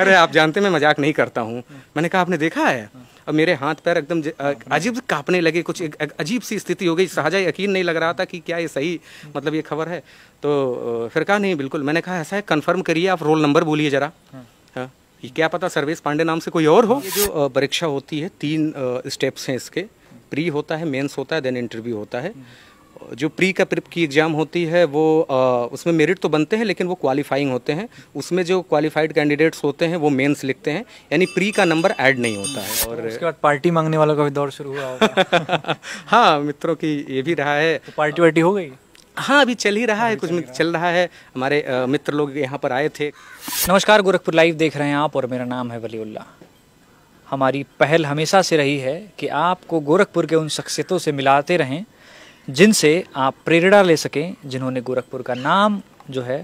अरे आप जानते मैं मजाक नहीं करता हूँ मैंने कहा आपने देखा है अब मेरे हाथ पैर एकदम अजीब कांपने लगे कुछ अजीब सी स्थिति हो गई साझा यकीन नहीं लग रहा था कि क्या ये सही मतलब ये खबर है तो फिर कहा नहीं बिल्कुल मैंने कहा ऐसा है कन्फर्म करिए आप रोल नंबर बोलिए जरा हाँ, हाँ। क्या पता सर्वेश पांडे नाम से कोई और हो जो परीक्षा होती है तीन स्टेप्स हैं इसके प्री होता है मेंस होता है देन इंटरव्यू होता है हम्म। जो प्री का प्रिप की एग्ज़ाम होती है वो आ, उसमें मेरिट तो बनते हैं लेकिन वो क्वालिफाइंग होते हैं उसमें जो क्वालिफाइड कैंडिडेट्स होते हैं वो मेंस लिखते हैं यानी प्री का नंबर ऐड नहीं होता है और उसके बाद पार्टी मांगने वालों का भी दौर शुरू हुआ हाँ मित्रों की ये भी रहा है तो पार्टी वार्टी हो गई हाँ अभी चल ही रहा है कुछ रहा। चल रहा है हमारे मित्र लोग यहाँ पर आए थे नमस्कार गोरखपुर लाइव देख रहे हैं आप और मेरा नाम है वलीउल्ला हमारी पहल हमेशा से रही है कि आपको गोरखपुर के उन शख्सियतों से मिलाते रहें जिनसे आप प्रेरणा ले सकें जिन्होंने गोरखपुर का नाम जो है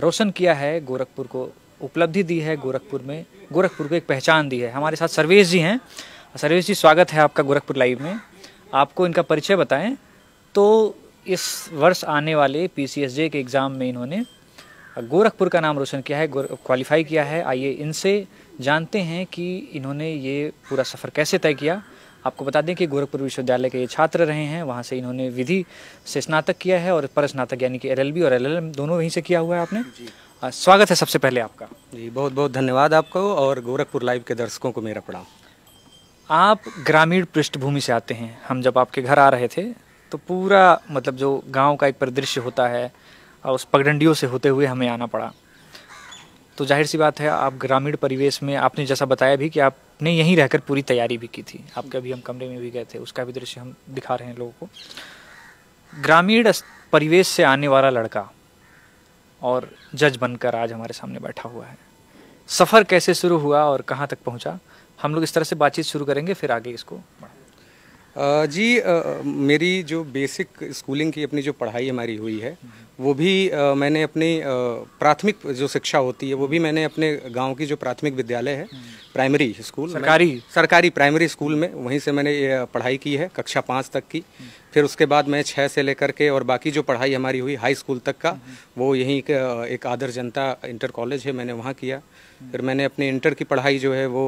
रोशन किया है गोरखपुर को उपलब्धि दी है गोरखपुर में गोरखपुर को एक पहचान दी है हमारे साथ सर्वेश जी हैं सर्वेश जी स्वागत है आपका गोरखपुर लाइव में आपको इनका परिचय बताएं तो इस वर्ष आने वाले पी के एग्ज़ाम में इन्होंने गोरखपुर का नाम रोशन किया है क्वालिफाई किया है आइए इनसे जानते हैं कि इन्होंने ये पूरा सफ़र कैसे तय किया आपको बता दें कि गोरखपुर विश्वविद्यालय के ये छात्र रहे हैं वहाँ से इन्होंने विधि से स्नातक किया है और पर स्नातक यानी कि एल और एल दोनों वहीं से किया हुआ है आपने स्वागत है सबसे पहले आपका जी बहुत बहुत धन्यवाद आपको और गोरखपुर लाइव के दर्शकों को मेरा प्रणाम आप ग्रामीण पृष्ठभूमि से आते हैं हम जब आपके घर आ रहे थे तो पूरा मतलब जो गांव का एक परिदृश्य होता है और उस पगडंडियों से होते हुए हमें आना पड़ा तो जाहिर सी बात है आप ग्रामीण परिवेश में आपने जैसा बताया भी कि आपने यहीं रहकर पूरी तैयारी भी की थी आपके अभी हम कमरे में भी गए थे उसका भी दृश्य हम दिखा रहे हैं लोगों को ग्रामीण परिवेश से आने वाला लड़का और जज बनकर आज हमारे सामने बैठा हुआ है सफ़र कैसे शुरू हुआ और कहाँ तक पहुँचा हम लोग इस तरह से बातचीत शुरू करेंगे फिर आगे इसको जी मेरी जो बेसिक स्कूलिंग की अपनी जो पढ़ाई हमारी हुई है वो भी मैंने अपनी प्राथमिक जो शिक्षा होती है वो भी मैंने अपने गांव की जो प्राथमिक विद्यालय है प्राइमरी स्कूल सरकारी सरकारी प्राइमरी स्कूल में वहीं से मैंने पढ़ाई की है कक्षा पाँच तक की फिर उसके बाद मैं छः से लेकर के और बाकी जो पढ़ाई हमारी हुई हाई स्कूल तक का वो यहीं एक आदर जनता इंटर कॉलेज है मैंने वहाँ किया फिर मैंने अपने इंटर की पढ़ाई जो है वो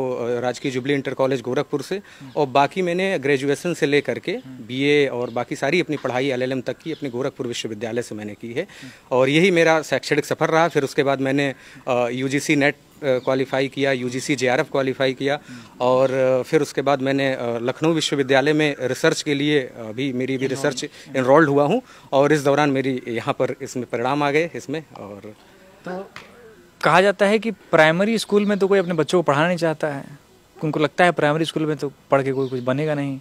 राजकीय जुबली इंटर कॉलेज गोरखपुर से और बाकी मैंने ग्रेजुएशन से लेकर के बीए और बाकी सारी अपनी पढ़ाई एलएलएम तक की अपने गोरखपुर विश्वविद्यालय से मैंने की है और यही मेरा शैक्षणिक सफ़र रहा फिर उसके बाद मैंने यूजीसी नेट क्वालिफ़ाई किया यू जी क्वालिफ़ाई किया और फिर उसके बाद मैंने लखनऊ विश्वविद्यालय में रिसर्च के लिए भी मेरी भी रिसर्च इनरोल्ड हुआ हूँ और इस दौरान मेरी यहाँ पर इसमें परिणाम आ गए इसमें और तो कहा जाता है कि प्राइमरी स्कूल में तो कोई अपने बच्चों को पढ़ाना नहीं चाहता है उनको लगता है प्राइमरी स्कूल में तो पढ़ के कोई कुछ बनेगा नहीं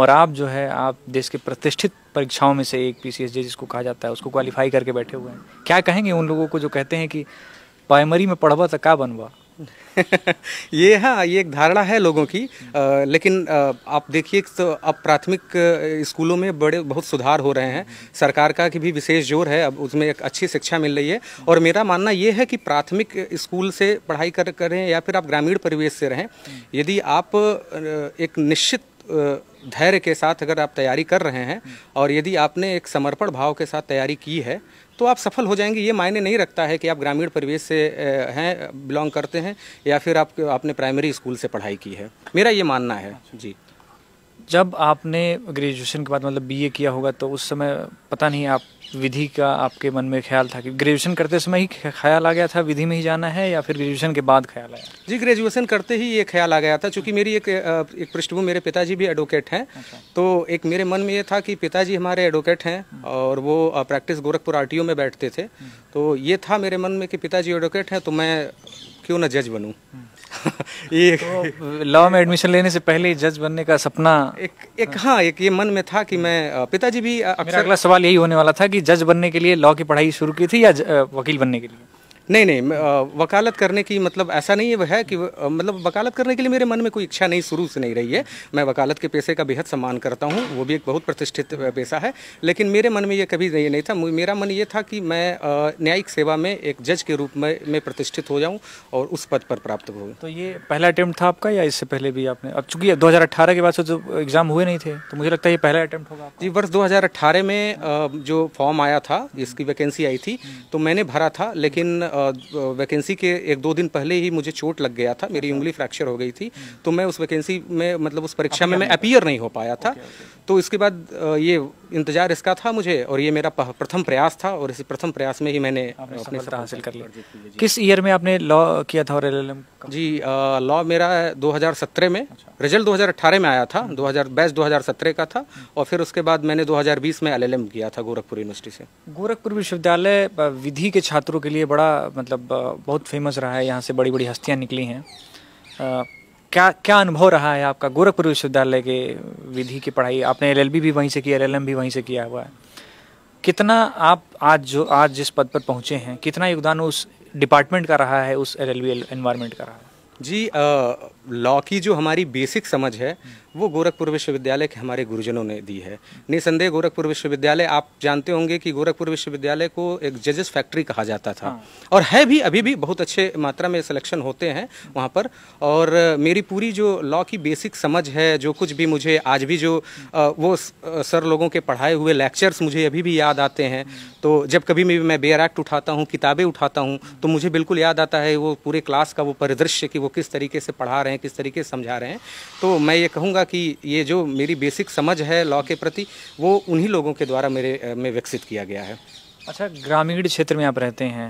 और आप जो है आप देश के प्रतिष्ठित परीक्षाओं में से एक पी जिसको कहा जाता है उसको क्वालिफाई करके बैठे हुए हैं क्या कहेंगे उन लोगों को जो कहते हैं कि प्राइमरी में पढ़वा तो क्या बनवा ये हाँ ये एक धारणा है लोगों की आ, लेकिन आ, आप देखिए तो अब प्राथमिक स्कूलों में बड़े बहुत सुधार हो रहे हैं सरकार का की भी विशेष जोर है अब उसमें एक अच्छी शिक्षा मिल रही है और मेरा मानना ये है कि प्राथमिक स्कूल से पढ़ाई कर करें या फिर आप ग्रामीण परिवेश से रहें यदि आप एक निश्चित धैर्य के साथ अगर आप तैयारी कर रहे हैं और यदि आपने एक समर्पण भाव के साथ तैयारी की है तो आप सफल हो जाएंगे ये मायने नहीं रखता है कि आप ग्रामीण परिवेश से हैं बिलोंग करते हैं या फिर आप आपने प्राइमरी स्कूल से पढ़ाई की है मेरा ये मानना है जी जब आपने ग्रेजुएशन के बाद मतलब बीए किया होगा तो उस समय पता नहीं आप विधि का आपके मन में ख्याल था कि ग्रेजुएशन करते समय ही ख्याल आ गया था विधि में ही जाना है या फिर ग्रेजुएशन के बाद ख्याल आया जी ग्रेजुएशन करते ही ये ख्याल आ गया था क्योंकि मेरी एक एक पृष्ठभूमि मेरे पिताजी भी एडवोकेट हैं अच्छा। तो एक मेरे मन में ये था कि पिताजी हमारे एडवोकेट हैं हम्म। और वो प्रैक्टिस गोरखपुर आर में बैठते थे हम्म। तो ये था मेरे मन में कि पिताजी एडवोकेट हैं तो मैं क्यों ना जज बनूँ हम्म। ये तो लॉ में एडमिशन लेने से पहले जज बनने का सपना एक एक हाँ एक ये मन में था कि मैं पिताजी भी अक्सर अगला सवाल यही होने वाला था कि जज बनने के लिए लॉ की पढ़ाई शुरू की थी या वकील बनने के लिए नहीं नहीं वकालत करने की मतलब ऐसा नहीं है कि मतलब वकालत करने के लिए मेरे मन में कोई इच्छा नहीं शुरू से नहीं रही है मैं वकालत के पेशे का बेहद सम्मान करता हूँ वो भी एक बहुत प्रतिष्ठित पेशा है लेकिन मेरे मन में ये कभी नहीं, नहीं था मेरा मन ये था कि मैं न्यायिक सेवा में एक जज के रूप में मैं प्रतिष्ठित हो जाऊँ और उस पद पर प्राप्त हो तो ये पहला अटैम्प्ट था आपका या इससे पहले भी आपने अब चूंकि दो के बाद से जो एग्ज़ाम हुए नहीं थे तो मुझे लगता है ये पहला अटैम्प्ट होगा जी वर्ष दो में जो फॉर्म आया था जिसकी वैकेंसी आई थी हम्म। तो मैंने भरा था लेकिन वैकेंसी के एक दो दिन पहले ही मुझे चोट लग गया था मेरी अच्छा। उंगली फ्रैक्चर हो गई थी तो मैं उस वैकेंसी में मतलब उस परीक्षा में मैं अपीयर नहीं हो पाया था तो इसके बाद ये इंतजार इसका था मुझे और ये मेरा प्रथम प्रयास था और इसी प्रथम प्रयास में ही मैंने अपने हासिल कर लिया किस ईयर में आपने लॉ किया था और एल जी लॉ मेरा 2017 में अच्छा। रिजल्ट 2018 में आया था 2000 बैच 2017 का था हम्म। और फिर उसके बाद मैंने 2020 में एलएलएम किया था गोरखपुर यूनिवर्सिटी से गोरखपुर विश्वविद्यालय विधि के छात्रों के लिए बड़ा मतलब बहुत फेमस रहा है यहाँ से बड़ी बड़ी हस्तियाँ निकली हैं क्या क्या अनुभव रहा है आपका गोरखपुर विश्वविद्यालय के विधि की पढ़ाई आपने एलएलबी भी वहीं से किया एल भी वहीं से किया हुआ है कितना आप आज जो आज जिस पद पर पहुँचे हैं कितना योगदान उस डिपार्टमेंट का रहा है उस एल एल का रहा है जी लॉ की जो हमारी बेसिक समझ है वो गोरखपुर विश्वविद्यालय के हमारे गुरुजनों ने दी है निसंदेह गोरखपुर विश्वविद्यालय आप जानते होंगे कि गोरखपुर विश्वविद्यालय को एक जजेस फैक्ट्री कहा जाता था हाँ। और है भी अभी भी बहुत अच्छे मात्रा में सिलेक्शन होते हैं वहाँ पर और मेरी पूरी जो लॉ की बेसिक समझ है जो कुछ भी मुझे आज भी जो वो सर लोगों के पढ़ाए हुए लेक्चर्स मुझे अभी भी याद आते हैं तो जब कभी मैं बेयर एक्ट उठाता हूँ किताबें उठाता हूँ तो मुझे बिल्कुल याद आता है वो पूरे क्लास का वो परिदृश्य कि वो किस तरीके से पढ़ा रहे हैं किस तरीके से समझा रहे हैं तो मैं ये कहूँगा कि ये जो मेरी बेसिक समझ है लॉ के प्रति वो उन्हीं लोगों के द्वारा मेरे में विकसित किया गया है अच्छा ग्रामीण क्षेत्र में आप रहते हैं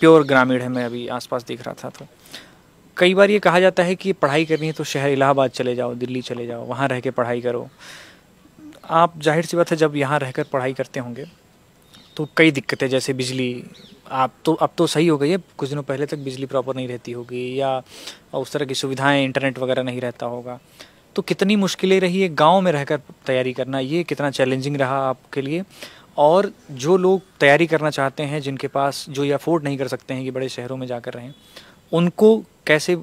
प्योर ग्रामीण है मैं अभी आसपास देख रहा था तो कई बार ये कहा जाता है कि पढ़ाई करनी है तो शहर इलाहाबाद चले जाओ दिल्ली चले जाओ वहाँ रह के पढ़ाई करो आप जाहिर सी बात है जब यहाँ रहकर पढ़ाई करते होंगे तो कई दिक्कतें जैसे बिजली आप तो अब तो सही हो गई है कुछ दिनों पहले तक बिजली प्रॉपर नहीं रहती होगी या उस तरह की सुविधाएं इंटरनेट वगैरह नहीं रहता होगा तो कितनी मुश्किलें रही है गांव में रहकर तैयारी करना ये कितना चैलेंजिंग रहा आपके लिए और जो लोग तैयारी करना चाहते हैं जिनके पास जो ये अफोर्ड नहीं कर सकते हैं कि बड़े शहरों में जाकर रहें उनको कैसे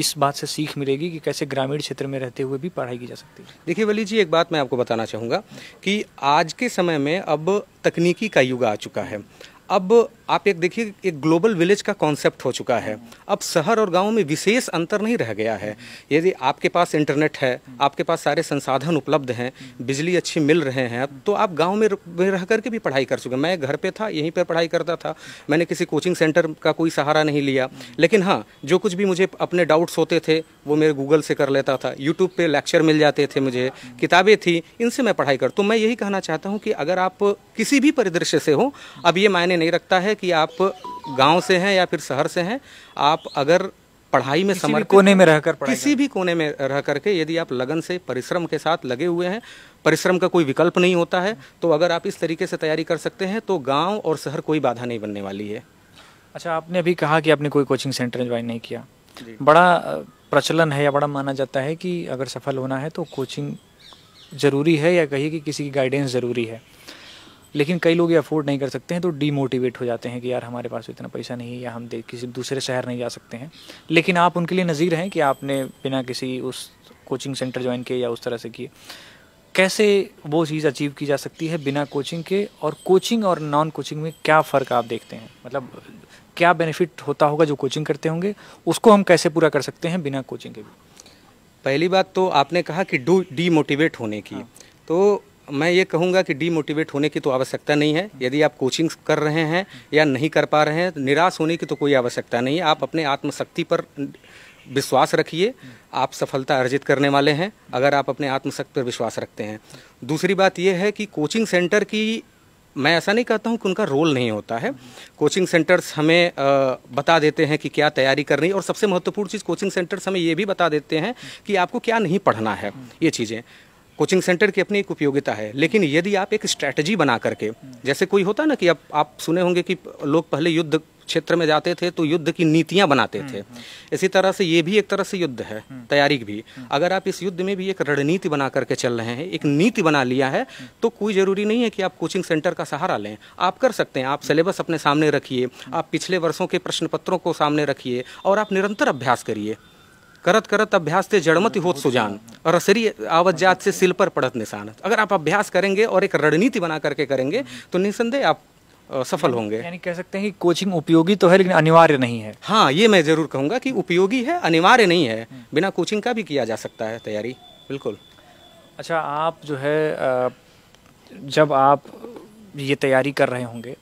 इस बात से सीख मिलेगी कि कैसे ग्रामीण क्षेत्र में रहते हुए भी पढ़ाई की जा सकती है देखिए वली जी एक बात मैं आपको बताना चाहूँगा कि आज के समय में अब तकनीकी का युग आ चुका है अब आप एक देखिए एक ग्लोबल विलेज का कॉन्सेप्ट हो चुका है अब शहर और गांव में विशेष अंतर नहीं रह गया है यदि आपके पास इंटरनेट है आपके पास सारे संसाधन उपलब्ध हैं बिजली अच्छी मिल रहे हैं तो आप गाँव में रह करके भी पढ़ाई कर चुके मैं घर पर था यहीं पर पढ़ाई करता था मैंने किसी कोचिंग सेंटर का कोई सहारा नहीं लिया लेकिन हाँ जो कुछ भी मुझे अपने डाउट्स होते थे वो मेरे गूगल से कर लेता था यूट्यूब पर लेक्चर मिल जाते थे मुझे किताबें थी इनसे मैं पढ़ाई कर तो मैं यही कहना चाहता हूँ कि अगर आप किसी भी परिदृश्य से हो अब ये मायने नहीं रखता है कि आप गांव से हैं या फिर शहर से हैं आप अगर पढ़ाई में समर्थ कोने में रहकर किसी भी कोने में रह करके यदि आप लगन से परिश्रम के साथ लगे हुए हैं परिश्रम का कोई विकल्प नहीं होता है तो अगर आप इस तरीके से तैयारी कर सकते हैं तो गाँव और शहर कोई बाधा नहीं बनने वाली है अच्छा आपने अभी कहा कि आपने कोई कोचिंग सेंटर ज्वाइन नहीं किया बड़ा प्रचलन है या बड़ा माना जाता है कि अगर सफल होना है तो कोचिंग ज़रूरी है या कहिए कि किसी की गाइडेंस ज़रूरी है लेकिन कई लोग ये अफोर्ड नहीं कर सकते हैं तो डीमोटिवेट हो जाते हैं कि यार हमारे पास तो इतना पैसा नहीं है या हम किसी दूसरे शहर नहीं जा सकते हैं लेकिन आप उनके लिए नज़ीर हैं कि आपने बिना किसी उस कोचिंग सेंटर ज्वाइन किए या उस तरह से किए कैसे वो चीज़ अचीव की जा सकती है बिना कोचिंग के और कोचिंग और नॉन कोचिंग में क्या फ़र्क आप देखते हैं मतलब क्या बेनिफिट होता होगा जो कोचिंग करते होंगे उसको हम कैसे पूरा कर सकते हैं बिना कोचिंग के भी पहली बात तो आपने कहा कि डू डीमोटिवेट होने की हाँ। तो मैं ये कहूँगा कि डीमोटिवेट होने की तो आवश्यकता नहीं है यदि आप कोचिंग कर रहे हैं या नहीं कर पा रहे हैं तो निराश होने की तो कोई आवश्यकता नहीं है आप अपने आत्मशक्ति पर विश्वास रखिए आप सफलता अर्जित करने वाले हैं अगर आप अपने आत्मशक्ति पर विश्वास रखते हैं दूसरी बात यह है कि कोचिंग सेंटर की मैं ऐसा नहीं कहता हूँ कि उनका रोल नहीं होता है कोचिंग सेंटर्स हमें बता देते हैं कि क्या तैयारी करनी है और सबसे महत्वपूर्ण चीज़ कोचिंग सेंटर्स हमें ये भी बता देते हैं कि आपको क्या नहीं पढ़ना है ये चीज़ें कोचिंग सेंटर की अपनी एक उपयोगिता है लेकिन यदि आप एक स्ट्रैटेजी बना करके जैसे कोई होता ना कि आप आप सुने होंगे कि लोग पहले युद्ध क्षेत्र में जाते थे तो युद्ध की नीतियां बनाते थे हम्म, हम्म। इसी तरह से ये भी एक तरह से युद्ध है हम्म। तैयारी भी अगर आप इस युद्ध में भी एक रणनीति बना करके चल रहे हैं एक नीति बना लिया है तो कोई ज़रूरी नहीं है कि आप कोचिंग सेंटर का सहारा लें आप कर सकते हैं आप सिलेबस अपने सामने रखिए आप पिछले वर्षों के प्रश्न पत्रों को सामने रखिए और आप निरंतर अभ्यास करिए करत करत अभ्यास से जड़मति होत सुजान और असरी आवत जात से सिल पर पड़त निशान अगर आप अभ्यास करेंगे और एक रणनीति बना करके करेंगे तो निसंदेह आप सफल होंगे यानी कह सकते हैं कि कोचिंग उपयोगी तो है लेकिन अनिवार्य नहीं है हाँ ये मैं जरूर कहूँगा कि उपयोगी है अनिवार्य नहीं है हम्म। बिना कोचिंग का भी किया जा सकता है तैयारी बिल्कुल अच्छा आप जो है जब आप ये तैयारी कर रहे होंगे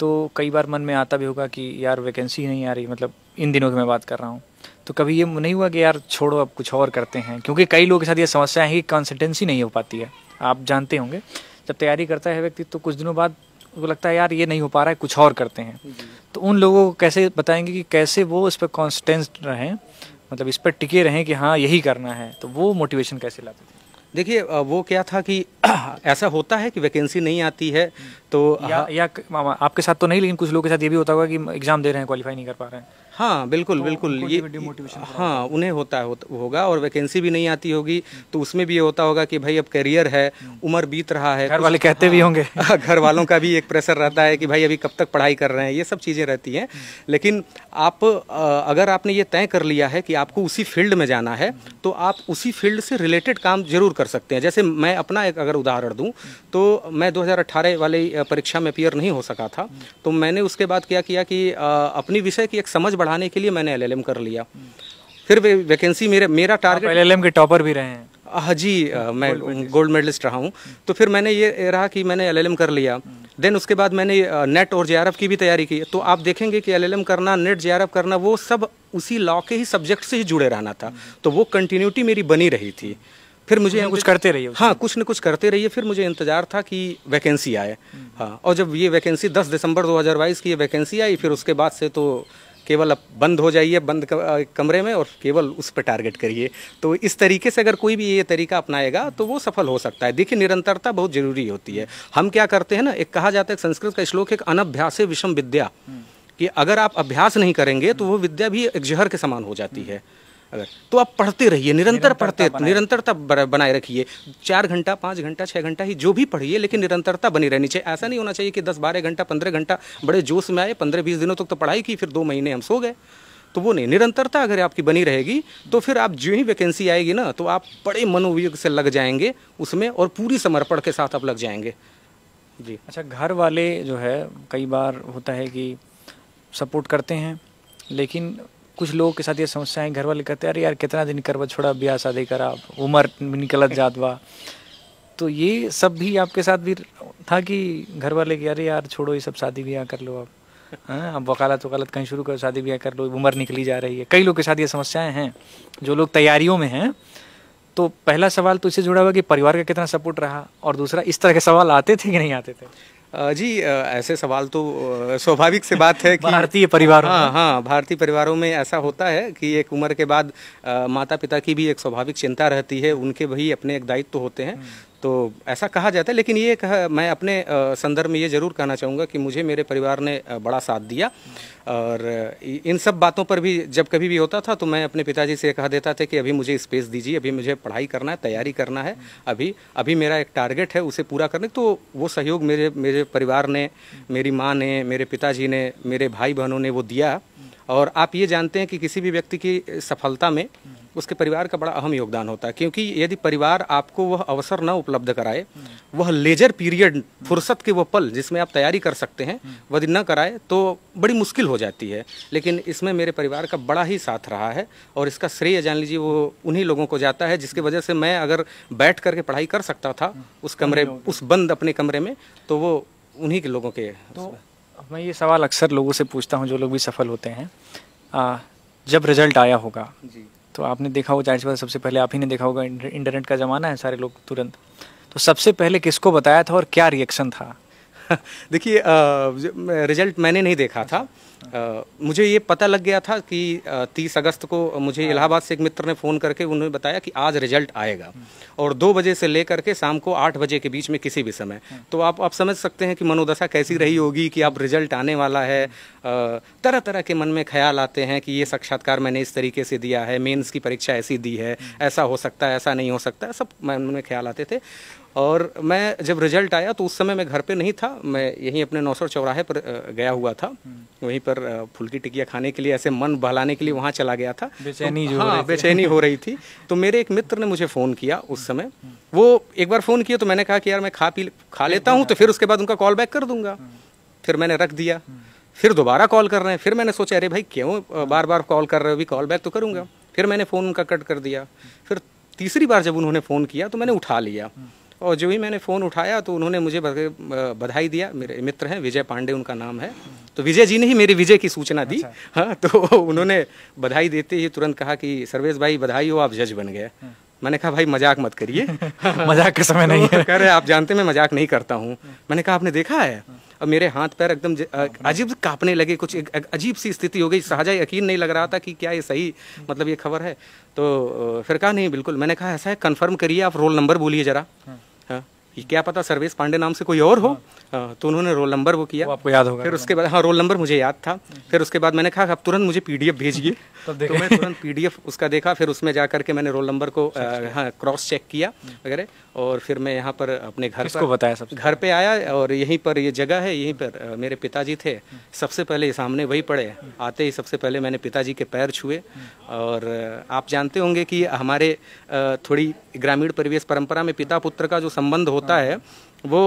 तो कई बार मन में आता भी होगा कि यार वैकेंसी नहीं आ रही मतलब इन दिनों की मैं बात कर रहा हूँ तो कभी ये नहीं हुआ कि यार छोड़ो अब कुछ और करते हैं क्योंकि कई लोगों के साथ ये समस्या है कि कंसिस्टेंसी नहीं हो पाती है आप जानते होंगे जब तैयारी करता है व्यक्ति तो कुछ दिनों बाद उसको लगता है यार ये नहीं हो पा रहा है कुछ और करते हैं तो उन लोगों को कैसे बताएंगे कि कैसे वो इस पर कॉन्सटेंस रहें मतलब इस पर टिके रहें कि हाँ यही करना है तो वो मोटिवेशन कैसे लाते थे देखिए वो क्या था कि ऐसा होता है कि वैकेंसी नहीं आती है तो या, हाँ। या आपके साथ तो नहीं लेकिन कुछ लोगों के साथ ये भी होता होगा कि एग्ज़ाम दे रहे हैं क्वालिफाई नहीं कर पा रहे हैं हाँ बिल्कुल तो बिल्कुल ये हाँ उन्हें होता होगा और वैकेंसी भी नहीं आती होगी तो उसमें भी ये होता होगा कि भाई अब करियर है हम्म। उम्र बीत रहा है घर वाले कहते हाँ, भी होंगे हाँ, घर वालों का भी एक प्रेशर रहता है कि भाई अभी कब तक पढ़ाई कर रहे हैं ये सब चीज़ें रहती हैं हम्म। लेकिन आप अगर आपने ये तय कर लिया है कि आपको उसी फील्ड में जाना है हम्म। तो आप उसी फील्ड से रिलेटेड काम जरूर कर सकते हैं जैसे मैं अपना एक अगर उदाहरण दूँ तो मैं दो वाली परीक्षा में अपियर नहीं हो सका था तो मैंने उसके बाद क्या किया कि अपनी विषय की एक समझ बढ़ाने के लिए मैंने एल कर लिया फिर वैकेंसी मेरे मेरा टारगेट एल के टॉपर भी रहे हैं हाँ जी मैं गोल्ड मेडलिस्ट रहा हूँ तो फिर मैंने ये रहा कि मैंने एलएलएम कर लिया देन उसके बाद मैंने नेट और जेआरएफ की भी तैयारी की तो आप देखेंगे कि एलएलएम करना नेट जेआरएफ करना वो सब उसी लॉ के ही सब्जेक्ट से ही जुड़े रहना था तो वो कंटिन्यूटी मेरी बनी रही थी फिर मुझे कुछ करते रहिए हाँ कुछ न कुछ करते रहिए फिर मुझे इंतजार था कि वैकेंसी आए हम्म। हाँ और जब ये वैकेंसी दस दिसंबर दो की ये वैकेंसी आई फिर उसके बाद से तो केवल आप बंद हो जाइए बंद कमरे में और केवल उस पर टारगेट करिए तो इस तरीके से अगर कोई भी ये तरीका अपनाएगा तो वो सफल हो सकता है देखिए निरंतरता बहुत ज़रूरी होती है हम क्या करते हैं ना एक कहा जाता है संस्कृत का श्लोक एक अनभ्यास विषम विद्या हम्म। कि अगर आप अभ्यास नहीं करेंगे तो वो विद्या भी एक जहर के समान हो जाती है अगर तो आप पढ़ते रहिए निरंतर पढ़ते निरंतरता बनाए रखिए चार घंटा पाँच घंटा छः घंटा ही जो भी पढ़िए लेकिन निरंतरता बनी रहनी चाहिए ऐसा नहीं होना चाहिए कि दस बारह घंटा पंद्रह घंटा बड़े जोश में आए पंद्रह बीस दिनों तक तो पढ़ाई की फिर दो महीने हम सो गए तो वो नहीं निरंतरता अगर आपकी बनी रहेगी तो फिर आप जो ही वैकेंसी आएगी ना तो आप बड़े मनोवयोग से लग जाएंगे उसमें और पूरी समर्पण के साथ आप लग जाएंगे जी अच्छा घर वाले जो है कई बार होता है कि सपोर्ट करते हैं लेकिन कुछ लोगों के साथ ये समस्याएं घर वाले कहते हैं अरे यार कितना दिन करवा छोड़ा ब्याह शादी करा उम्र निकलत जात तो ये सब भी आपके साथ भी था कि घर वाले कि अरे यार छोड़ो ये सब शादी ब्याह कर लो आप हाँ अब वकालत वकालत कहीं शुरू करो शादी ब्याह कर लो उम्र निकली जा रही है कई लोग के साथ ये समस्याएं हैं जो लोग तैयारियों में हैं तो पहला सवाल तो इससे जुड़ा हुआ कि परिवार का कितना सपोर्ट रहा और दूसरा इस तरह के सवाल आते थे कि नहीं आते थे जी ऐसे सवाल तो स्वाभाविक से बात है कि भारतीय परिवार हाँ हाँ भारतीय परिवारों में ऐसा होता है कि एक उम्र के बाद माता पिता की भी एक स्वाभाविक चिंता रहती है उनके भी अपने एक दायित्व तो होते हैं तो ऐसा कहा जाता है लेकिन ये कह, मैं अपने संदर्भ में ये ज़रूर कहना चाहूँगा कि मुझे मेरे परिवार ने बड़ा साथ दिया और इन सब बातों पर भी जब कभी भी होता था तो मैं अपने पिताजी से कह देता था कि अभी मुझे स्पेस दीजिए अभी मुझे पढ़ाई करना है तैयारी करना है अभी अभी मेरा एक टारगेट है उसे पूरा करने तो वो सहयोग मेरे मेरे परिवार ने मेरी माँ ने मेरे पिताजी ने मेरे भाई बहनों ने वो दिया और आप ये जानते हैं कि किसी भी व्यक्ति की सफलता में उसके परिवार का बड़ा अहम योगदान होता है क्योंकि यदि परिवार आपको वह अवसर न उपलब्ध कराए वह लेजर पीरियड फुर्सत के वह पल जिसमें आप तैयारी कर सकते हैं यदि न कराए तो बड़ी मुश्किल हो जाती है लेकिन इसमें मेरे परिवार का बड़ा ही साथ रहा है और इसका श्रेय जान लीजिए वो उन्हीं लोगों को जाता है जिसकी वजह से मैं अगर बैठ करके पढ़ाई कर सकता था उस कमरे उस बंद अपने कमरे में तो वो उन्हीं के लोगों के तो मैं ये सवाल अक्सर लोगों से पूछता हूँ जो लोग भी सफल होते हैं जब रिजल्ट आया होगा जी तो आपने देखा होगा जाहिर बात सबसे पहले आप ही ने देखा होगा इंटरनेट का ज़माना है सारे लोग तुरंत तो सबसे पहले किसको बताया था और क्या रिएक्शन था देखिए रिजल्ट मैंने नहीं देखा था मुझे ये पता लग गया था कि तीस अगस्त को मुझे हाँ। इलाहाबाद से एक मित्र ने फ़ोन करके उन्होंने बताया कि आज रिजल्ट आएगा हम्म। और दो बजे से लेकर के शाम को आठ बजे के बीच में किसी भी समय हम्म। तो आप आप समझ सकते हैं कि मनोदशा कैसी रही हम्म। होगी कि अब रिजल्ट आने वाला है तरह तरह के मन में ख्याल आते हैं कि ये साक्षात्कार मैंने इस तरीके से दिया है मेन्स की परीक्षा ऐसी दी है ऐसा हो सकता है ऐसा नहीं हो सकता सब मन में ख्याल आते थे और मैं जब रिजल्ट आया तो उस समय मैं घर पे नहीं था मैं यहीं अपने नौसर चौराहे पर गया हुआ था हम्म। वहीं पर फुलकी टिकिया खाने के लिए ऐसे मन बहलाने के लिए वहाँ चला गया था बेचैनी तो, हाँ बेचैनी हो रही थी तो मेरे एक मित्र ने मुझे फ़ोन किया उस समय हम्म। वो एक बार फ़ोन किया तो मैंने कहा कि यार मैं खा पी खा लेता हूँ तो फिर उसके बाद उनका कॉल बैक कर दूंगा हम्म। फिर मैंने रख दिया फिर दोबारा कॉल कर रहे हैं फिर मैंने सोचा अरे भाई क्यों बार बार कॉल कर रहे हो अभी कॉल बैक तो करूँगा फिर मैंने फ़ोन उनका कट कर दिया फिर तीसरी बार जब उन्होंने फ़ोन किया तो मैंने उठा लिया और जो ही मैंने फ़ोन उठाया तो उन्होंने मुझे बधाई दिया मेरे मित्र हैं विजय पांडे उनका नाम है तो विजय जी ने ही मेरी विजय की सूचना दी अच्छा। हाँ तो उन्होंने बधाई देते ही तुरंत कहा कि सर्वेश भाई बधाई हो आप जज बन गए हाँ। मैंने कहा भाई मजाक मत करिए मजाक का समय नहीं है कह रहे आप जानते मैं मजाक नहीं करता हूँ हाँ। मैंने कहा आपने देखा है हाँ। अब मेरे हाथ पैर एकदम अजीब कांपने लगे कुछ अजीब सी स्थिति हो गई सहजा यकीन नहीं लग रहा था कि क्या ये सही मतलब ये खबर है तो फिर कहा नहीं बिल्कुल मैंने कहा ऐसा है कन्फर्म करिए आप रोल नंबर बोलिए जरा Yeah. क्या पता सर्वेश पांडे नाम से कोई और हो हाँ।, हाँ। तो उन्होंने रोल नंबर वो किया वो आपको याद होगा फिर उसके बाद हाँ रोल नंबर मुझे याद था हम्म। फिर उसके बाद मैंने कहा अब तुरंत मुझे पीडीएफ भेजिए तो, तो मैं तुरंत पीडीएफ उसका देखा फिर उसमें जा करके मैंने रोल नंबर को हाँ क्रॉस चेक किया हम्म। वगैरह और फिर मैं यहाँ पर अपने घर को बताया सब घर पे आया और यहीं पर ये जगह है यहीं पर मेरे पिताजी थे हम्म। सबसे पहले सामने वही पड़े आते ही सबसे पहले मैंने पिताजी के पैर छुए और आप जानते होंगे कि हमारे थोड़ी ग्रामीण परिवेश परंपरा में पिता पुत्र का जो संबंध होता है वो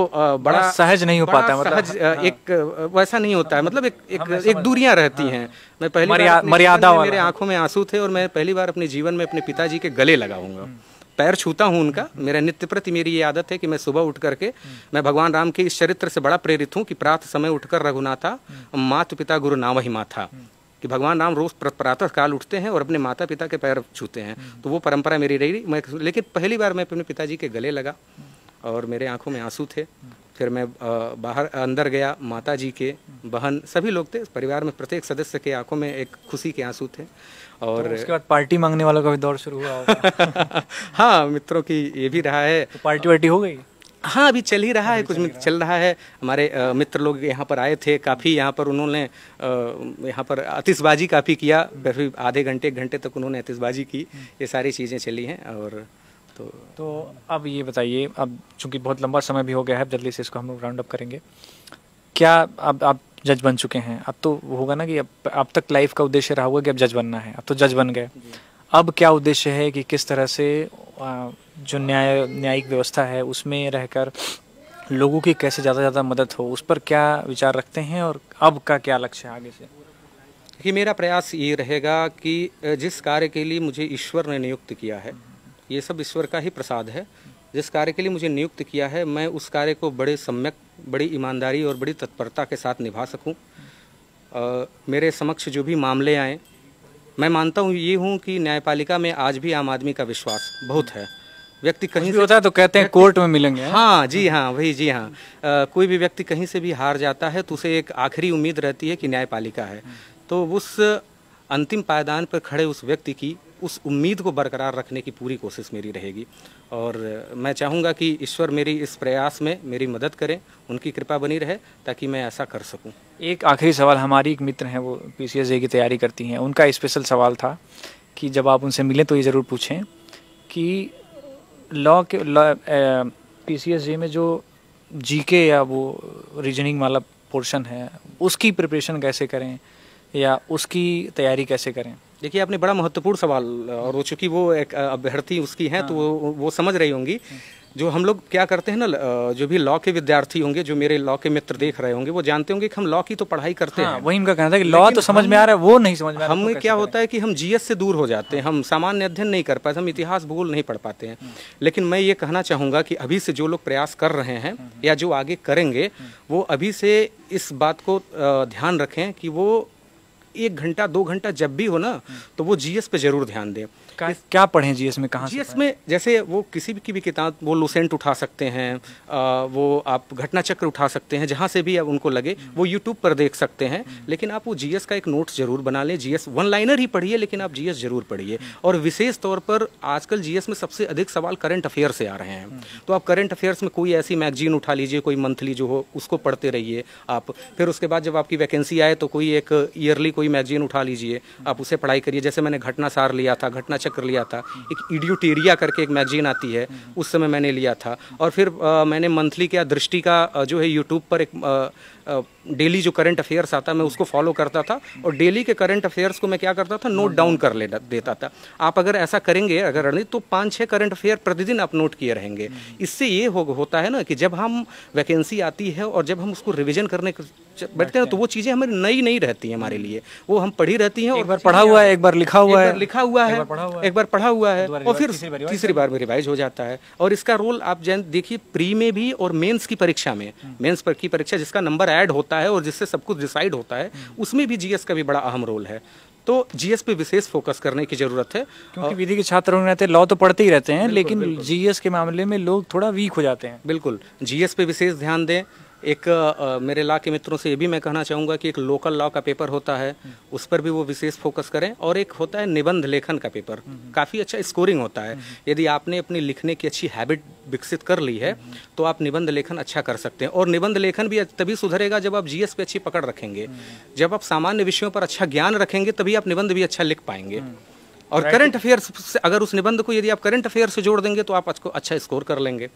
बड़ा सहज नहीं हो पाता मतलब सहज हाँ। एक वैसा नहीं होता है मतलब एक एक, एक दूरियां रहती हाँ। हैं मैं पहली मर्या, मर्यादा मेरे आंखों में आंसू थे और मैं पहली बार अपने जीवन में अपने पिताजी के गले लगाऊंगा हम्म। पैर छूता हूं उनका मेरा नित्य प्रति मेरी ये आदत है कि मैं सुबह उठ करके हम्म। मैं भगवान राम के इस चरित्र से बड़ा प्रेरित हूँ कि प्रात समय उठकर रघुनाथा हम्म। मात पिता गुरु नाम ही माथा कि भगवान राम रोज प्रातः काल उठते हैं और अपने माता पिता के पैर छूते हैं तो वो परंपरा मेरी रही मैं लेकिन पहली बार मैं अपने पिताजी के गले लगा और मेरे आंखों में आंसू थे फिर मैं बाहर अंदर गया माता जी के बहन सभी लोग थे परिवार में प्रत्येक सदस्य के आंखों में एक खुशी के आंसू थे और तो उसके बाद पार्टी मांगने वालों का भी दौर शुरू हुआ हाँ मित्रों की ये भी रहा है तो पार्टी वार्टी हो गई हाँ अभी चल ही रहा है कुछ रहा। चल रहा है हमारे मित्र लोग यहाँ पर आए थे काफ़ी यहाँ पर उन्होंने यहाँ पर आतिशबाजी काफ़ी किया फिर आधे घंटे घंटे तक उन्होंने आतिशबाजी की ये सारी चीज़ें चली हैं और तो तो अब ये बताइए अब चूंकि बहुत लंबा समय भी हो गया है अब जल्दी से इसको हम लोग राउंड अप करेंगे क्या अब आप जज बन चुके हैं अब तो होगा ना कि अब अब तक लाइफ का उद्देश्य रहा होगा कि अब जज बनना है अब तो जज बन गए अब क्या उद्देश्य है कि किस तरह से जो न्याय न्यायिक व्यवस्था है उसमें रहकर लोगों की कैसे ज़्यादा से ज़्यादा मदद हो उस पर क्या विचार रखते हैं और अब का क्या लक्ष्य है आगे से कि मेरा प्रयास ये रहेगा कि जिस कार्य के लिए मुझे ईश्वर ने नियुक्त किया है ये सब ईश्वर का ही प्रसाद है जिस कार्य के लिए मुझे नियुक्त किया है मैं उस कार्य को बड़े सम्यक बड़ी ईमानदारी और बड़ी तत्परता के साथ निभा सकूं मेरे समक्ष जो भी मामले आए मैं मानता हूँ ये हूँ कि न्यायपालिका में आज भी आम आदमी का विश्वास बहुत है व्यक्ति कहीं भी होता है तो कहते हैं कोर्ट में मिलेंगे हाँ जी हाँ वही जी हाँ आ, कोई भी व्यक्ति कहीं से भी हार जाता है तो उसे एक आखिरी उम्मीद रहती है कि न्यायपालिका है तो उस अंतिम पायदान पर खड़े उस व्यक्ति की उस उम्मीद को बरकरार रखने की पूरी कोशिश मेरी रहेगी और मैं चाहूँगा कि ईश्वर मेरी इस प्रयास में मेरी मदद करें उनकी कृपा बनी रहे ताकि मैं ऐसा कर सकूँ एक आखिरी सवाल हमारी एक मित्र हैं वो पी सी की तैयारी करती हैं उनका स्पेशल सवाल था कि जब आप उनसे मिलें तो ये ज़रूर पूछें कि लॉ के लॉ पी सी में जो जी के या वो रीजनिंग वाला पोर्शन है उसकी प्रिपरेशन कैसे करें या उसकी तैयारी कैसे करें देखिए आपने बड़ा महत्वपूर्ण सवाल और वो वो एक अभ्यर्थी उसकी हैं हाँ। तो वो हाँ। वो समझ रही होंगी जो हम लोग क्या करते हैं ना जो भी लॉ के विद्यार्थी होंगे जो मेरे लॉ के मित्र देख रहे होंगे वो जानते होंगे कि हम लॉ की तो पढ़ाई करते हाँ, हैं वही इनका कहना था कि लॉ तो समझ में आ रहा है वो नहीं समझ में आ रहा हमें तो क्या होता है कि हम जीएस से दूर हो जाते हैं हाँ। हम सामान्य अध्ययन नहीं कर पाते हम इतिहास भूगोल नहीं पढ़ पाते हैं हाँ। लेकिन मैं ये कहना चाहूँगा कि अभी से जो लोग प्रयास कर रहे हैं या जो आगे करेंगे वो अभी से इस बात को ध्यान रखें कि वो एक घंटा दो घंटा जब भी हो ना तो वो जीएस पे जरूर ध्यान दें क्या पढ़े जीएस में कहाँ जीएस में जैसे वो किसी भी की भी किताब वो लुसेंट उठा सकते हैं आ, वो आप घटना चक्र उठा सकते हैं जहाँ से भी उनको लगे वो यूट्यूब पर देख सकते हैं लेकिन आप वो जीएस का एक नोट्स जरूर बना लें जीएस वन लाइनर ही पढ़िए लेकिन आप जीएस जरूर पढ़िए और विशेष तौर पर आजकल जीएस में सबसे अधिक सवाल करंट अफेयर से आ रहे हैं तो आप करंट अफेयर्स में कोई ऐसी मैगजीन उठा लीजिए कोई मंथली जो हो उसको पढ़ते रहिए आप फिर उसके बाद जब आपकी वैकेंसी आए तो कोई एक ईयरली कोई मैगजीन उठा लीजिए आप उसे पढ़ाई करिए जैसे मैंने सार लिया था घटना चक्र लिया था एक इडियोटेरिया करके एक मैगजीन आती है उस समय मैंने लिया था और फिर आ, मैंने मंथली क्या दृष्टि का जो है यूट्यूब पर एक डेली जो करंट अफेयर्स आता मैं उसको फॉलो करता था और डेली के करंट अफेयर्स को मैं क्या करता था नोट डाउन कर ले देता था आप अगर ऐसा करेंगे अगर रणनीति तो पाँच छः करंट अफेयर प्रतिदिन आप नोट किए रहेंगे इससे ये हो, होता है ना कि जब हम वैकेंसी आती है और जब हम उसको रिविजन करने बैठते हैं तो वो चीज़ें हमारी नई नई रहती हैं हमारे लिए वो हम पढ़ी रहती हैं और बार पढ़ा हुआ है एक बार लिखा हुआ है लिखा हुआ है एक बार पढ़ा हुआ है और फिर तीसरी बार में रिवाइज हो जाता है और इसका रोल आप देखिए प्री में भी और मेन्स की परीक्षा में मेन्स हम्म। की परीक्षा जिसका नंबर ऐड होता है और जिससे सब कुछ डिसाइड होता है हम्म। उसमें भी जीएस का भी बड़ा अहम रोल है तो जीएस पे विशेष फोकस करने की जरूरत है क्योंकि विधि के छात्र रहते लॉ तो पढ़ते ही रहते हैं बिल्कुल, लेकिन जीएस के मामले में लोग थोड़ा वीक हो जाते हैं बिल्कुल जीएस पे विशेष ध्यान दें एक आ, मेरे लॉ के मित्रों से ये भी मैं कहना चाहूँगा कि एक लोकल लॉ का पेपर होता है उस पर भी वो विशेष फोकस करें और एक होता है निबंध लेखन का पेपर काफ़ी अच्छा स्कोरिंग होता है यदि आपने अपनी लिखने की अच्छी हैबिट विकसित कर ली है तो आप निबंध लेखन अच्छा कर सकते हैं और निबंध लेखन भी तभी सुधरेगा जब आप जीएस पे अच्छी पकड़ रखेंगे जब आप सामान्य विषयों पर अच्छा ज्ञान रखेंगे तभी आप निबंध भी अच्छा लिख पाएंगे और करंट अफेयर्स अगर उस निबंध को यदि आप करंट अफेयर से जोड़ देंगे तो आप अच्छा स्कोर कर लेंगे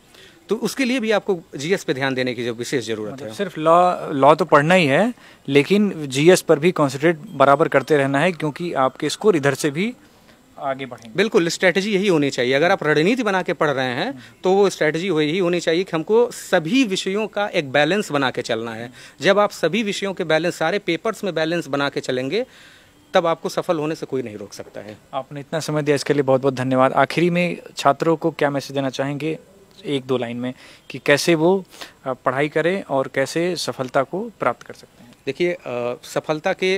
तो उसके लिए भी आपको जीएस पे ध्यान देने की जो विशेष जरूरत मतलब है सिर्फ लॉ लॉ तो पढ़ना ही है लेकिन जीएस पर भी कॉन्सेंट्रेट बराबर करते रहना है क्योंकि आपके स्कोर इधर से भी आगे बढ़ेंगे बिल्कुल स्ट्रैटेजी यही होनी चाहिए अगर आप रणनीति बना के पढ़ रहे हैं हम्म। तो वो स्ट्रैटेजी यही होनी चाहिए कि हमको सभी विषयों का एक बैलेंस बना के चलना है हम्म। जब आप सभी विषयों के बैलेंस सारे पेपर्स में बैलेंस बना के चलेंगे तब आपको सफल होने से कोई नहीं रोक सकता है आपने इतना समय दिया इसके लिए बहुत बहुत धन्यवाद आखिरी में छात्रों को क्या मैसेज देना चाहेंगे एक दो लाइन में कि कैसे वो पढ़ाई करें और कैसे सफलता को प्राप्त कर सकते हैं देखिए सफलता के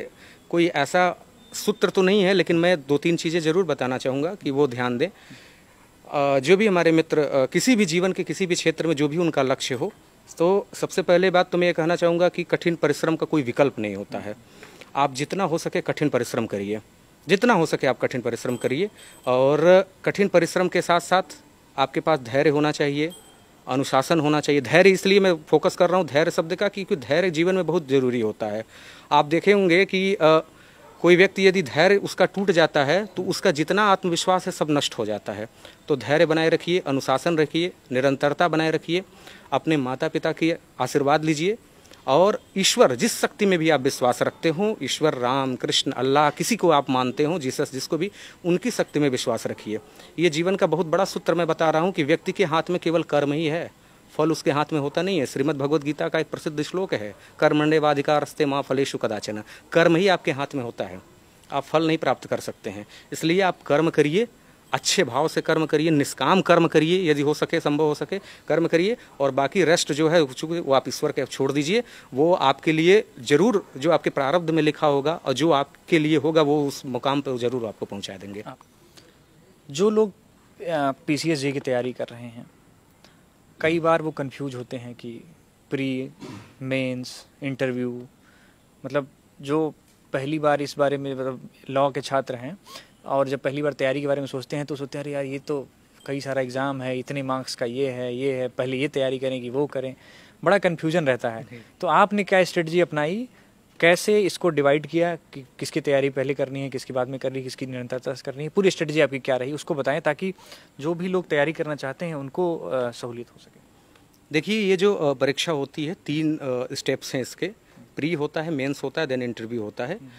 कोई ऐसा सूत्र तो नहीं है लेकिन मैं दो तीन चीज़ें ज़रूर बताना चाहूँगा कि वो ध्यान दें जो भी हमारे मित्र किसी भी जीवन के किसी भी क्षेत्र में जो भी उनका लक्ष्य हो तो सबसे पहले बात तो मैं ये कहना चाहूँगा कि कठिन परिश्रम का कोई विकल्प नहीं होता है आप जितना हो सके कठिन परिश्रम करिए जितना हो सके आप कठिन परिश्रम करिए और कठिन परिश्रम के साथ साथ आपके पास धैर्य होना चाहिए अनुशासन होना चाहिए धैर्य इसलिए मैं फोकस कर रहा हूँ धैर्य शब्द का क्योंकि धैर्य जीवन में बहुत ज़रूरी होता है आप देखे होंगे कि आ, कोई व्यक्ति यदि धैर्य उसका टूट जाता है तो उसका जितना आत्मविश्वास है सब नष्ट हो जाता है तो धैर्य बनाए रखिए अनुशासन रखिए निरंतरता बनाए रखिए अपने माता पिता की आशीर्वाद लीजिए और ईश्वर जिस शक्ति में भी आप विश्वास रखते हो ईश्वर राम कृष्ण अल्लाह किसी को आप मानते हो जीसस जिसको भी उनकी शक्ति में विश्वास रखिए ये जीवन का बहुत बड़ा सूत्र मैं बता रहा हूँ कि व्यक्ति के हाथ में केवल कर्म ही है फल उसके हाथ में होता नहीं है श्रीमद भगवद गीता का एक प्रसिद्ध श्लोक है कर्मण्य वाधिकारस्ते माँ फलेशु कदाचन कर्म ही आपके हाथ में होता है आप फल नहीं प्राप्त कर सकते हैं इसलिए आप कर्म करिए अच्छे भाव से कर्म करिए निष्काम कर्म करिए यदि हो सके संभव हो सके कर्म करिए और बाकी रेस्ट जो है चूँकि वो आप ईश्वर के छोड़ दीजिए वो आपके लिए ज़रूर जो आपके प्रारब्ध में लिखा होगा और जो आपके लिए होगा वो उस मुकाम पर ज़रूर आपको पहुँचा देंगे जो लोग पी सी की तैयारी कर रहे हैं कई हम्म। बार वो कन्फ्यूज होते हैं कि प्री मेंस इंटरव्यू मतलब जो पहली बार इस बारे में मतलब लॉ के छात्र हैं और जब पहली बार तैयारी के बारे में सोचते हैं तो सोचते हैं अरे यार ये तो कई सारा एग्ज़ाम है इतने मार्क्स का ये है ये है पहले ये तैयारी करें कि वो करें बड़ा कन्फ्यूजन रहता है तो आपने क्या स्ट्रेटजी अपनाई कैसे इसको डिवाइड किया कि किसकी तैयारी पहले करनी है किसकी बाद में करनी है किसकी निरंतरता से करनी है पूरी स्ट्रेटजी आपकी क्या रही उसको बताएं ताकि जो भी लोग तैयारी करना चाहते हैं उनको सहूलियत हो सके देखिए ये जो परीक्षा होती है तीन स्टेप्स हैं इसके प्री होता है मेंस होता है देन इंटरव्यू होता है हम्म।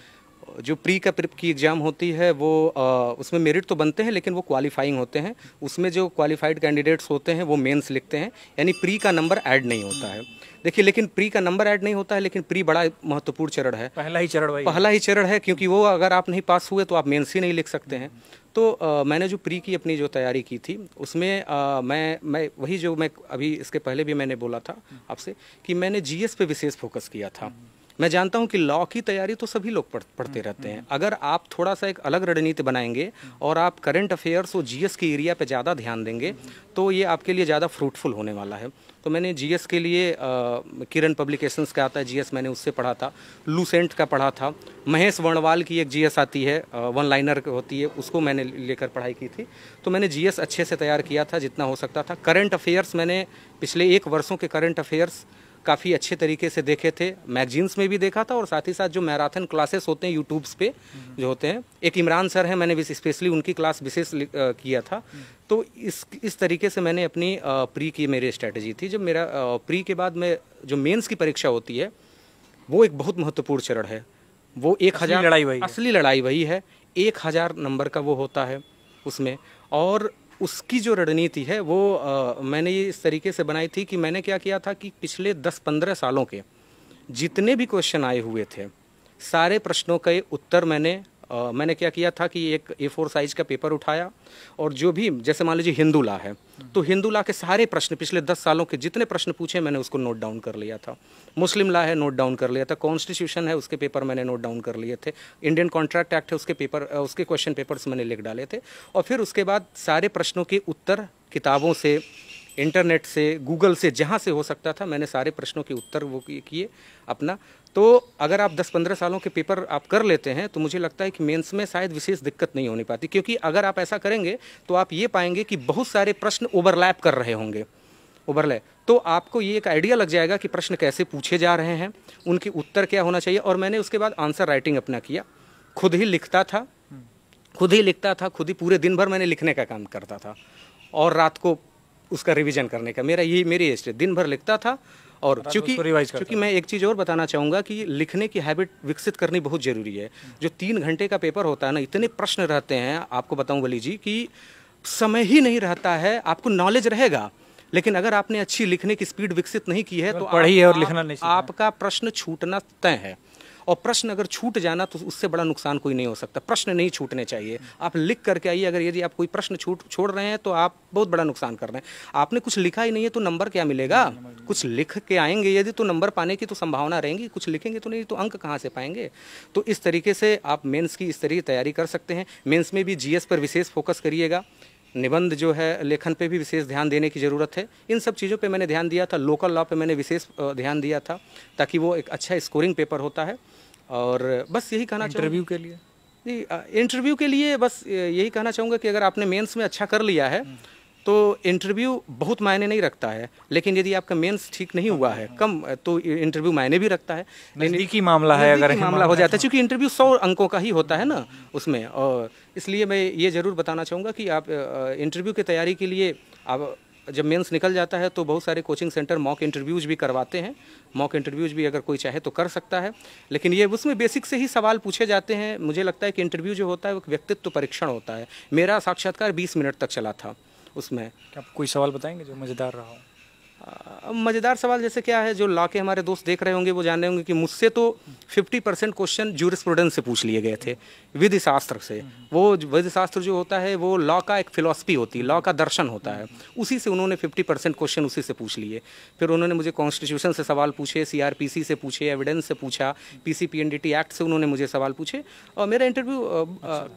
जो प्री का प्रिप की एग्ज़ाम होती है वो आ, उसमें मेरिट तो बनते हैं लेकिन वो क्वालिफाइंग होते हैं उसमें जो क्वालिफाइड कैंडिडेट्स होते हैं वो मेंस लिखते हैं यानी प्री का नंबर ऐड नहीं होता है देखिए लेकिन प्री का नंबर ऐड नहीं होता है लेकिन प्री बड़ा महत्वपूर्ण चरण है पहला ही चरण पहला ही चरण है क्योंकि वो अगर आप नहीं पास हुए तो आप मेन्स ही नहीं लिख सकते हैं तो आ, मैंने जो प्री की अपनी जो तैयारी की थी उसमें आ, मैं मैं वही जो मैं अभी इसके पहले भी मैंने बोला था आपसे कि मैंने जीएस पे विशेष फोकस किया था मैं जानता हूँ कि लॉ की तैयारी तो सभी लोग पढ़ते हम्म, रहते हैं हम्म। अगर आप थोड़ा सा एक अलग रणनीति बनाएंगे हम्म। और आप करंट अफेयर्स और जीएस के एरिया पे ज़्यादा ध्यान देंगे तो ये आपके लिए ज़्यादा फ्रूटफुल होने वाला है तो मैंने जीएस के लिए किरण पब्लिकेशंस का आता है जीएस मैंने उससे पढ़ा था लूसेंट का पढ़ा था महेश वर्णवाल की एक जीएस आती है वन लाइनर होती है उसको मैंने लेकर पढ़ाई की थी तो मैंने जीएस अच्छे से तैयार किया था जितना हो सकता था करंट अफेयर्स मैंने पिछले एक वर्षों के करंट अफेयर्स काफ़ी अच्छे तरीके से देखे थे मैगजीन्स में भी देखा था और साथ ही साथ जो मैराथन क्लासेस होते हैं यूट्यूब्स पे जो होते हैं एक इमरान सर हैं मैंने स्पेशली उनकी क्लास विशेष किया था तो इस इस तरीके से मैंने अपनी प्री की मेरी स्ट्रैटेजी थी जब मेरा प्री के बाद मैं जो मेन्स की परीक्षा होती है वो एक बहुत महत्वपूर्ण चरण है वो एक हज़ार लड़ाई वही असली लड़ाई वही है एक हज़ार नंबर का वो होता है उसमें और उसकी जो रणनीति है वो आ, मैंने ये इस तरीके से बनाई थी कि मैंने क्या किया था कि पिछले 10-15 सालों के जितने भी क्वेश्चन आए हुए थे सारे प्रश्नों के उत्तर मैंने मैंने क्या किया था कि एक ए फोर साइज का पेपर उठाया और जो भी जैसे मान लीजिए हिंदू ला है तो हिंदू ला के सारे प्रश्न पिछले दस सालों के जितने प्रश्न पूछे मैंने उसको नोट डाउन कर लिया था मुस्लिम ला है नोट डाउन कर लिया था कॉन्स्टिट्यूशन है उसके पेपर मैंने नोट डाउन कर लिए थे इंडियन कॉन्ट्रैक्ट एक्ट है उसके पेपर उसके क्वेश्चन पेपर्स मैंने लिख डाले थे और फिर उसके बाद सारे प्रश्नों के उत्तर किताबों से इंटरनेट से गूगल से जहाँ से हो सकता था मैंने सारे प्रश्नों के उत्तर वो किए अपना तो अगर आप 10-15 सालों के पेपर आप कर लेते हैं तो मुझे लगता है कि मेंस में शायद विशेष दिक्कत नहीं होनी पाती क्योंकि अगर आप ऐसा करेंगे तो आप ये पाएंगे कि बहुत सारे प्रश्न ओवरलैप कर रहे होंगे ओवरलैप तो आपको ये एक आइडिया लग जाएगा कि प्रश्न कैसे पूछे जा रहे हैं उनके उत्तर क्या होना चाहिए और मैंने उसके बाद आंसर राइटिंग अपना किया खुद ही लिखता था खुद ही लिखता था खुद ही पूरे दिन भर मैंने लिखने का काम करता था और रात को उसका रिविजन करने का मेरा यही मेरी एस्टेट दिन भर लिखता था और चूँकि चूँकि मैं एक चीज़ और बताना चाहूँगा कि लिखने की हैबिट विकसित करनी बहुत ज़रूरी है जो तीन घंटे का पेपर होता है ना इतने प्रश्न रहते हैं आपको बताऊँ वली जी कि समय ही नहीं रहता है आपको नॉलेज रहेगा लेकिन अगर आपने अच्छी लिखने की स्पीड विकसित नहीं की है तो पढ़ी है और लिखना नहीं आपका प्रश्न छूटना तय है और प्रश्न अगर छूट जाना तो उससे बड़ा नुकसान कोई नहीं हो सकता प्रश्न नहीं छूटने चाहिए आप लिख करके आइए अगर यदि आप कोई प्रश्न छूट छोड़ रहे हैं तो आप बहुत बड़ा नुकसान कर रहे हैं आपने कुछ लिखा ही नहीं है तो नंबर क्या मिलेगा कुछ लिख के आएंगे यदि तो नंबर पाने की तो संभावना रहेंगी कुछ लिखेंगे तो नहीं तो अंक कहाँ से पाएंगे तो इस तरीके से आप मेन्स की इस तरीके तैयारी कर सकते हैं मेन्स में भी जीएस पर विशेष फोकस करिएगा निबंध जो है लेखन पे भी विशेष ध्यान देने की ज़रूरत है इन सब चीज़ों पे मैंने ध्यान दिया था लोकल लॉ पे मैंने विशेष ध्यान दिया था ताकि वो एक अच्छा स्कोरिंग पेपर होता है और बस यही कहना इंटरव्यू के लिए जी इंटरव्यू के लिए बस यही कहना चाहूँगा कि अगर आपने मेंस में अच्छा कर लिया है हम्म। तो इंटरव्यू बहुत मायने नहीं रखता है लेकिन यदि आपका मेंस ठीक नहीं हुआ है कम तो इंटरव्यू मायने भी रखता है नज़दीकी मामला है अगर मामला हो जाता है तो। क्योंकि इंटरव्यू सौ अंकों का ही होता है ना उसमें और इसलिए मैं ये ज़रूर बताना चाहूँगा कि आप इंटरव्यू की तैयारी के लिए आप जब मेंस निकल जाता है तो बहुत सारे कोचिंग सेंटर मॉक इंटरव्यूज भी करवाते हैं मॉक इंटरव्यूज भी अगर कोई चाहे तो कर सकता है लेकिन ये उसमें बेसिक से ही सवाल पूछे जाते हैं मुझे लगता है कि इंटरव्यू जो होता है वो व्यक्तित्व परीक्षण होता है मेरा साक्षात्कार 20 मिनट तक चला था उसमें क्या आप कोई सवाल बताएंगे जो मज़ेदार रहा हो मज़ेदार सवाल जैसे क्या है जो लॉ के हमारे दोस्त देख रहे होंगे वो जान रहे होंगे कि मुझसे तो 50 परसेंट क्वेश्चन जूरिस्प्रूडेंस से पूछ लिए गए थे विधि शास्त्र से वो विधि शास्त्र जो होता है वो लॉ का एक फिलॉसफी होती है लॉ का दर्शन होता है उसी से उन्होंने 50 परसेंट क्वेश्चन उसी से पूछ लिए फिर उन्होंने मुझे कॉन्स्टिट्यूशन से सवाल पूछे सी से पूछे एविडेंस से पूछा पी सी एक्ट से उन्होंने मुझे सवाल पूछे और मेरा इंटरव्यू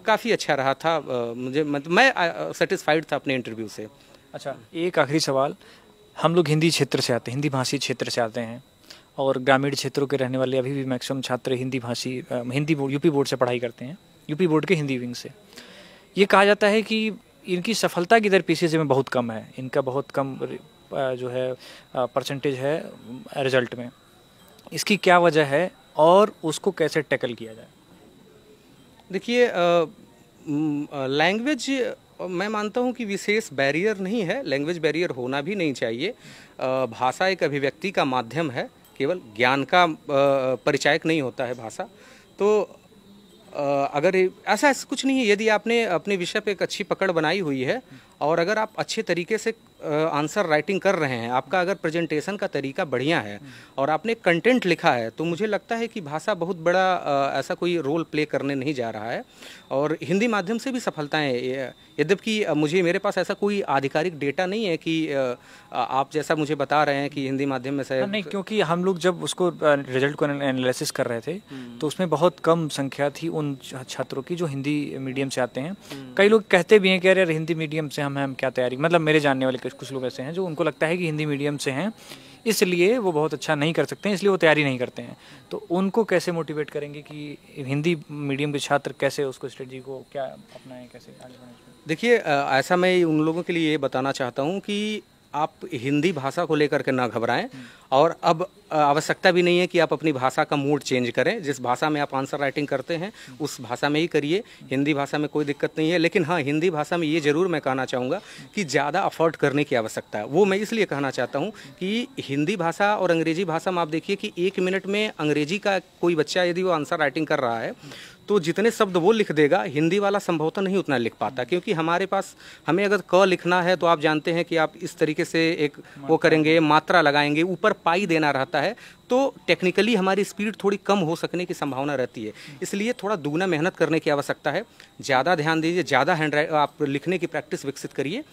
काफ़ी अच्छा रहा था मुझे मैं सेटिस्फाइड था अपने इंटरव्यू से अच्छा एक आखिरी सवाल हम लोग हिंदी क्षेत्र से आते हैं हिंदी भाषी क्षेत्र से आते हैं और ग्रामीण क्षेत्रों के रहने वाले अभी भी मैक्सिमम छात्र हिंदी भाषी हिंदी बोर्ड यूपी बोर्ड से पढ़ाई करते हैं यूपी बोर्ड के हिंदी विंग से ये कहा जाता है कि इनकी सफलता की दर पीसीसी में बहुत कम है इनका बहुत कम जो है परसेंटेज है रिजल्ट में इसकी क्या वजह है और उसको कैसे टैकल किया जाए देखिए लैंग्वेज मैं मानता हूं कि विशेष बैरियर नहीं है लैंग्वेज बैरियर होना भी नहीं चाहिए भाषा एक अभिव्यक्ति का माध्यम है केवल ज्ञान का परिचायक नहीं होता है भाषा तो अगर ऐसा कुछ नहीं है यदि आपने अपने विषय पर एक अच्छी पकड़ बनाई हुई है और अगर आप अच्छे तरीके से आंसर राइटिंग कर रहे हैं आपका अगर प्रेजेंटेशन का तरीका बढ़िया है हम्म। और आपने कंटेंट लिखा है तो मुझे लगता है कि भाषा बहुत बड़ा ऐसा कोई रोल प्ले करने नहीं जा रहा है और हिंदी माध्यम से भी सफलताएं यद्यपि मुझे मेरे पास ऐसा कोई आधिकारिक डेटा नहीं है कि आप जैसा मुझे बता रहे हैं कि हिंदी माध्यम में से नहीं क्योंकि हम लोग जब उसको रिजल्ट को एनालिसिस कर रहे थे हम्म। तो उसमें बहुत कम संख्या थी उन छात्रों की जो हिंदी मीडियम से आते हैं हम्म। कई लोग कहते भी हैं कि अरे हिंदी मीडियम से हम हम क्या तैयारी मतलब मेरे जानने वाले कुछ लोग ऐसे हैं जो उनको लगता है कि हिंदी मीडियम से हैं इसलिए वो बहुत अच्छा नहीं कर सकते हैं इसलिए वो तैयारी नहीं करते हैं तो उनको कैसे मोटिवेट करेंगे कि हिंदी मीडियम के छात्र कैसे उसको स्ट्रेटी को क्या अपनाएं कैसे देखिए ऐसा मैं उन लोगों के लिए ये बताना चाहता हूँ कि आप हिंदी भाषा को लेकर के ना घबराएं और अब आवश्यकता भी नहीं है कि आप अपनी भाषा का मूड चेंज करें जिस भाषा में आप आंसर राइटिंग करते हैं उस भाषा में ही करिए हिंदी भाषा में कोई दिक्कत नहीं है लेकिन हाँ हिंदी भाषा में ये ज़रूर मैं कहना चाहूँगा कि ज़्यादा अफोर्ड करने की आवश्यकता है वो मैं इसलिए कहना चाहता हूँ कि हिंदी भाषा और अंग्रेजी भाषा में आप देखिए कि एक मिनट में अंग्रेजी का कोई बच्चा यदि वो आंसर राइटिंग कर रहा है तो जितने शब्द वो लिख देगा हिंदी वाला संभवतः नहीं उतना लिख पाता क्योंकि हमारे पास हमें अगर क लिखना है तो आप जानते हैं कि आप इस तरीके से एक वो करेंगे मात्रा लगाएंगे ऊपर पाई देना रहता है तो टेक्निकली हमारी स्पीड थोड़ी कम हो सकने की संभावना रहती है इसलिए थोड़ा दुगना मेहनत करने की आवश्यकता है ज़्यादा ध्यान दीजिए ज़्यादा हैंड आप लिखने की प्रैक्टिस विकसित करिए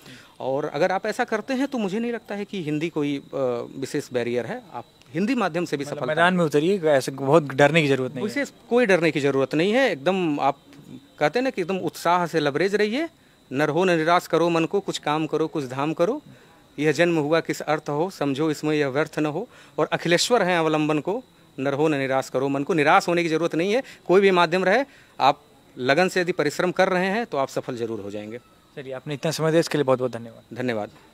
और अगर आप ऐसा करते हैं तो मुझे नहीं लगता है कि हिंदी कोई विशेष बैरियर है आप हिंदी माध्यम से भी मतलब सफल मैदान में उतरिए ऐसे बहुत डरने की जरूरत नहीं उसे कोई डरने की जरूरत नहीं है एकदम आप कहते हैं ना कि एकदम उत्साह से लबरेज रहिए नर हो न निराश करो मन को कुछ काम करो कुछ धाम करो यह जन्म हुआ किस अर्थ हो समझो इसमें यह व्यर्थ न हो और अखिलेश्वर हैं अवलंबन को नर हो न निराश करो मन को निराश होने की जरूरत नहीं है कोई भी माध्यम रहे आप लगन से यदि परिश्रम कर रहे हैं तो आप सफल जरूर हो जाएंगे चलिए आपने इतना समय दिया इसके लिए बहुत बहुत धन्यवाद धन्यवाद